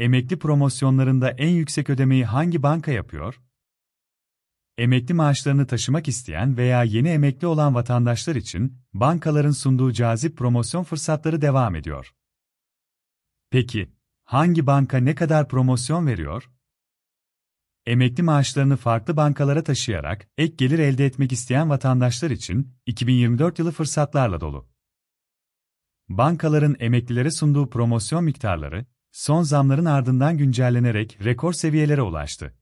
Emekli promosyonlarında en yüksek ödemeyi hangi banka yapıyor? Emekli maaşlarını taşımak isteyen veya yeni emekli olan vatandaşlar için bankaların sunduğu cazip promosyon fırsatları devam ediyor. Peki, hangi banka ne kadar promosyon veriyor? Emekli maaşlarını farklı bankalara taşıyarak ek gelir elde etmek isteyen vatandaşlar için 2024 yılı fırsatlarla dolu. Bankaların emeklilere sunduğu promosyon miktarları son zamların ardından güncellenerek rekor seviyelere ulaştı.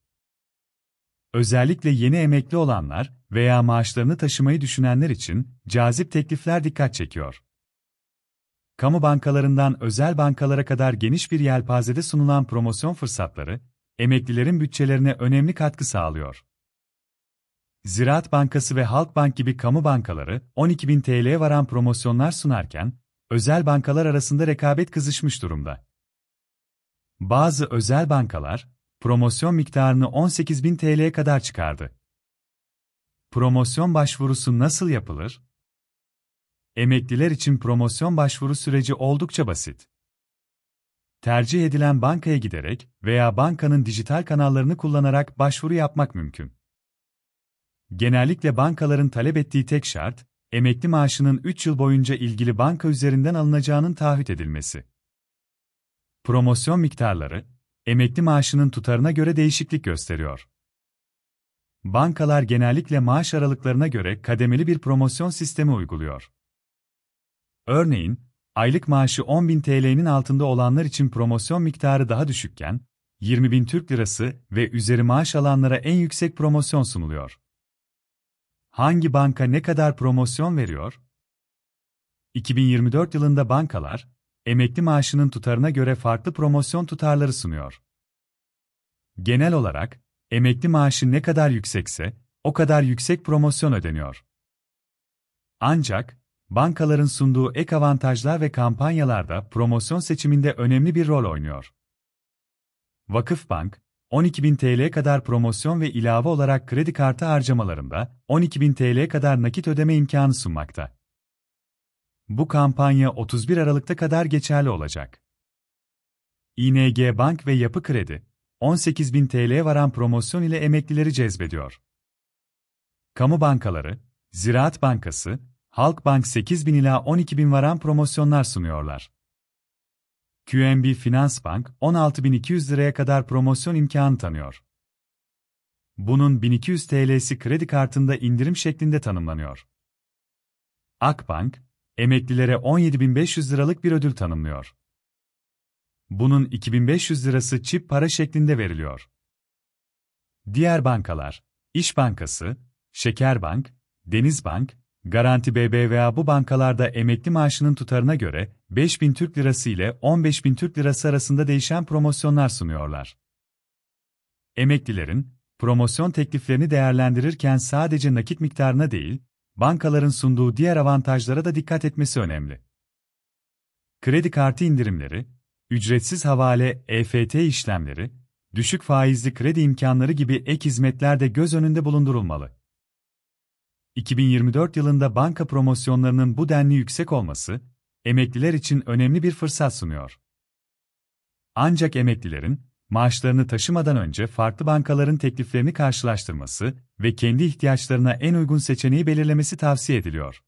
Özellikle yeni emekli olanlar veya maaşlarını taşımayı düşünenler için cazip teklifler dikkat çekiyor. Kamu bankalarından özel bankalara kadar geniş bir yelpazede sunulan promosyon fırsatları, emeklilerin bütçelerine önemli katkı sağlıyor. Ziraat Bankası ve Halkbank gibi kamu bankaları 12.000 TL'ye varan promosyonlar sunarken, özel bankalar arasında rekabet kızışmış durumda. Bazı özel bankalar, promosyon miktarını 18 bin TL'ye kadar çıkardı. Promosyon başvurusu nasıl yapılır? Emekliler için promosyon başvuru süreci oldukça basit. Tercih edilen bankaya giderek veya bankanın dijital kanallarını kullanarak başvuru yapmak mümkün. Genellikle bankaların talep ettiği tek şart, emekli maaşının 3 yıl boyunca ilgili banka üzerinden alınacağının taahhüt edilmesi promosyon miktarları, emekli maaşının tutarına göre değişiklik gösteriyor. Bankalar genellikle maaş aralıklarına göre kademeli bir promosyon sistemi uyguluyor. Örneğin, aylık maaşı 10.000 TL'nin altında olanlar için promosyon miktarı daha düşükken, 20.000 Türk Lirası ve üzeri maaş alanlara en yüksek promosyon sunuluyor. Hangi banka ne kadar promosyon veriyor? 2024 yılında bankalar, emekli maaşının tutarına göre farklı promosyon tutarları sunuyor. Genel olarak, emekli maaşı ne kadar yüksekse, o kadar yüksek promosyon ödeniyor. Ancak, bankaların sunduğu ek avantajlar ve kampanyalarda promosyon seçiminde önemli bir rol oynuyor. Vakıfbank, 12.000 TL kadar promosyon ve ilave olarak kredi kartı harcamalarında 12.000 TL kadar nakit ödeme imkanı sunmakta. Bu kampanya 31 Aralık'ta kadar geçerli olacak. ING Bank ve Yapı Kredi, 18.000 TL'ye varan promosyon ile emeklileri cezbediyor. Kamu bankaları, Ziraat Bankası, Halkbank 8.000 ila 12.000 varan promosyonlar sunuyorlar. QNB Finans Bank 16.200 liraya kadar promosyon imkanı tanıyor. Bunun 1200 TL'si kredi kartında indirim şeklinde tanımlanıyor. Akbank, emeklilere 17.500 liralık bir ödül tanımlıyor. Bunun 2500 lirası çip para şeklinde veriliyor. Diğer bankalar, İş Bankası, Şekerbank, Denizbank, Garanti BBVA bu bankalarda emekli maaşının tutarına göre 5000 Türk Lirası ile 15000 Türk Lirası arasında değişen promosyonlar sunuyorlar. Emeklilerin promosyon tekliflerini değerlendirirken sadece nakit miktarına değil, bankaların sunduğu diğer avantajlara da dikkat etmesi önemli. Kredi kartı indirimleri, ücretsiz havale, EFT işlemleri, düşük faizli kredi imkanları gibi ek hizmetler de göz önünde bulundurulmalı. 2024 yılında banka promosyonlarının bu denli yüksek olması, emekliler için önemli bir fırsat sunuyor. Ancak emeklilerin, maaşlarını taşımadan önce farklı bankaların tekliflerini karşılaştırması ve kendi ihtiyaçlarına en uygun seçeneği belirlemesi tavsiye ediliyor.